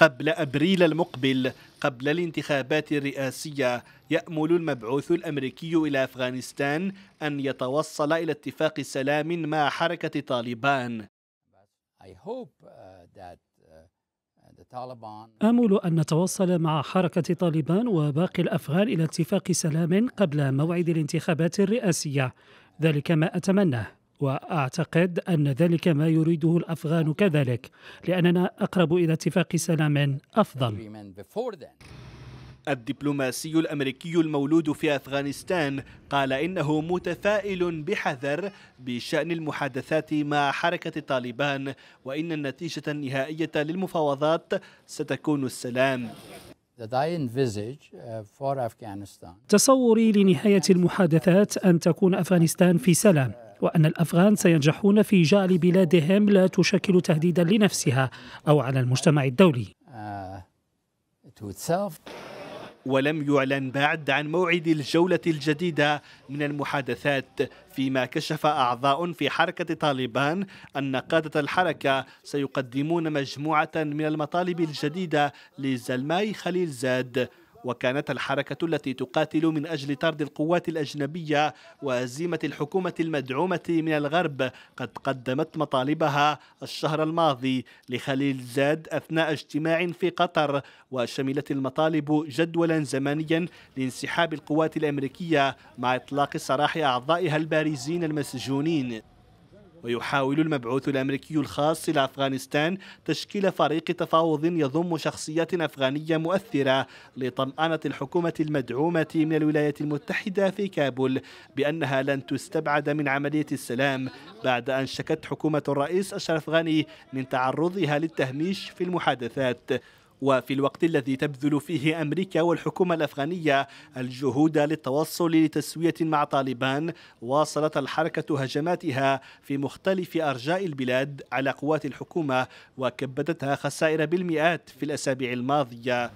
قبل أبريل المقبل قبل الانتخابات الرئاسية يأمل المبعوث الأمريكي إلى أفغانستان أن يتوصل إلى اتفاق سلام مع حركة طالبان uh, uh, آمل أن نتوصل مع حركة طالبان وباقي الأفغان إلى اتفاق سلام قبل موعد الانتخابات الرئاسية ذلك ما أتمناه واعتقد ان ذلك ما يريده الافغان كذلك لاننا اقرب الى اتفاق سلام افضل الدبلوماسي الامريكي المولود في افغانستان قال انه متفائل بحذر بشان المحادثات مع حركه طالبان وان النتيجه النهائيه للمفاوضات ستكون السلام تصوري لنهايه المحادثات ان تكون افغانستان في سلام وأن الأفغان سينجحون في جعل بلادهم لا تشكل تهديدا لنفسها أو على المجتمع الدولي ولم يعلن بعد عن موعد الجولة الجديدة من المحادثات فيما كشف أعضاء في حركة طالبان أن قادة الحركة سيقدمون مجموعة من المطالب الجديدة لزلماي خليل زاد وكانت الحركة التي تقاتل من أجل طرد القوات الأجنبية وهزيمة الحكومة المدعومة من الغرب قد قدمت مطالبها الشهر الماضي لخليل زاد أثناء اجتماع في قطر وشملت المطالب جدولا زمنيا لانسحاب القوات الأمريكية مع إطلاق سراح أعضائها البارزين المسجونين ويحاول المبعوث الأمريكي الخاص لأفغانستان تشكيل فريق تفاوض يضم شخصيات أفغانية مؤثرة لطمأنة الحكومة المدعومة من الولايات المتحدة في كابول بأنها لن تستبعد من عملية السلام بعد أن شكت حكومة الرئيس أشرف غني من تعرضها للتهميش في المحادثات وفي الوقت الذي تبذل فيه أمريكا والحكومة الأفغانية الجهود للتوصل لتسوية مع طالبان واصلت الحركة هجماتها في مختلف أرجاء البلاد على قوات الحكومة وكبدتها خسائر بالمئات في الأسابيع الماضية